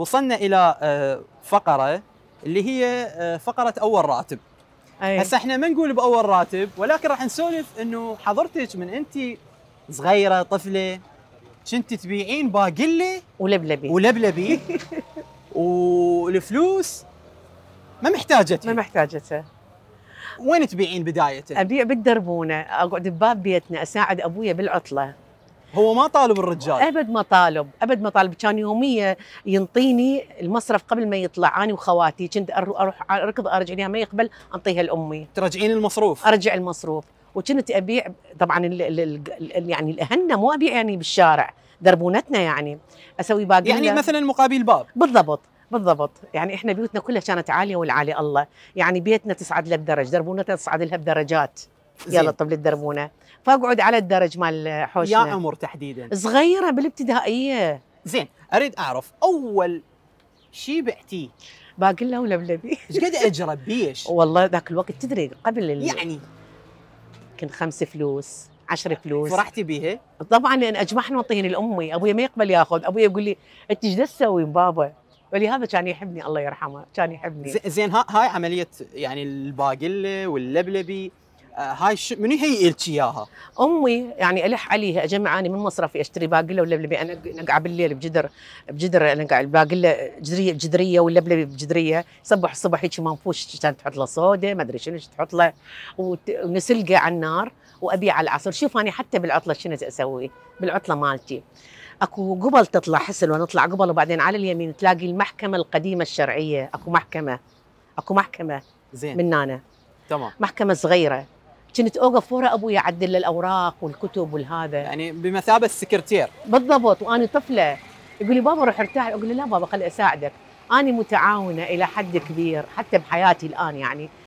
وصلنا الى آه، فقره اللي هي آه، فقره اول راتب هسه احنا ما نقول باول راتب ولكن راح نسولف انه حضرتك من انت صغيره طفله كنت تبيعين باقله ولبلبي ولبلبي والفلوس ما محتاجتها ما محتاجتها وين تبيعين بدايه؟ ابيع بالدربونه، اقعد بباب بيتنا اساعد ابويا بالعطله. هو ما طالب الرجال ابد ما طالب ابد ما طالب كان يوميه ينطيني المصرف قبل ما يطلع انا وخواتي كنت اروح اركض ارجع لها ما يقبل انطيها لامي ترجعين المصروف ارجع المصروف وكنت ابيع طبعا الـ الـ الـ يعني الاهنا مو ابيع يعني بالشارع دربونتنا يعني اسوي باقي يعني مثلا مقابل باب بالضبط بالضبط يعني احنا بيوتنا كلها كانت عاليه والعالي الله يعني بيتنا تصعد له بدرج دربونتنا تصعد لها بدرجات يلا طب للدربونه فاقعد على الدرج مال حوشنا يا عمر تحديدا صغيره بالابتدائيه زين اريد اعرف اول شي بعتيه باقي له ولبلبي ايش قد اجرب بيش والله ذاك الوقت تدري قبل ال... يعني يمكن خمس فلوس عشر فلوس فرحتي بيها؟ طبعا لان اجمعنا واعطيهن لامي، ابوي ما يقبل ياخذ، ابوي يقول لي انت ايش تسوي بابا؟ ولهذا كان يحبني الله يرحمه، كان يحبني زين هاي عمليه يعني الباقله واللبلبي هاي ش... منو هي لك اياها؟ امي يعني الح عليها اجمع اني من مصرفي اشتري باقله ولبلبي انا نقع بالليل بجدر بجدر انا قاعد الباقله جدريه بجدريه واللبلبي بجدريه صبح الصبح هيك منفوش كان تحط له صودا ما ادري شنو تحط له ونسلقه على النار وابيع العصر شوف انا حتى بالعطله شنو اسوي بالعطله مالتي اكو قبل تطلع حسن ونطلع قبل وبعدين على اليمين تلاقي المحكمه القديمه الشرعيه اكو محكمه اكو محكمه زين من نانا تمام محكمه صغيره كنت اوقف ورا ابوي اعدل الاوراق والكتب والهذا يعني بمثابه السكرتير بالضبط وانا طفله يقول لي بابا روح ارتاح اقول له لا بابا خلي اساعدك انا متعاونه الى حد كبير حتى بحياتي الان يعني